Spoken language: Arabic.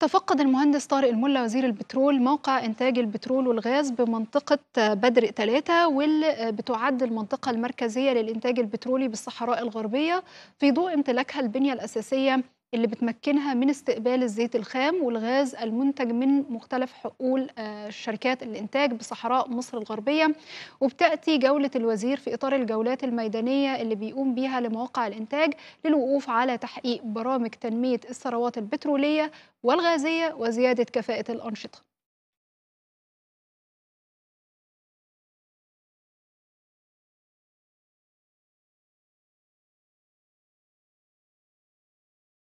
تفقد المهندس طارق الملا وزير البترول موقع إنتاج البترول والغاز بمنطقة بدر 3 واللي بتعد المنطقة المركزية للإنتاج البترولي بالصحراء الغربية في ضوء امتلاكها البنية الأساسية اللي بتمكنها من استقبال الزيت الخام والغاز المنتج من مختلف حقول آه، شركات الإنتاج بصحراء مصر الغربية وبتأتي جولة الوزير في إطار الجولات الميدانية اللي بيقوم بيها لمواقع الإنتاج للوقوف على تحقيق برامج تنمية الثروات البترولية والغازية وزيادة كفاءة الأنشطة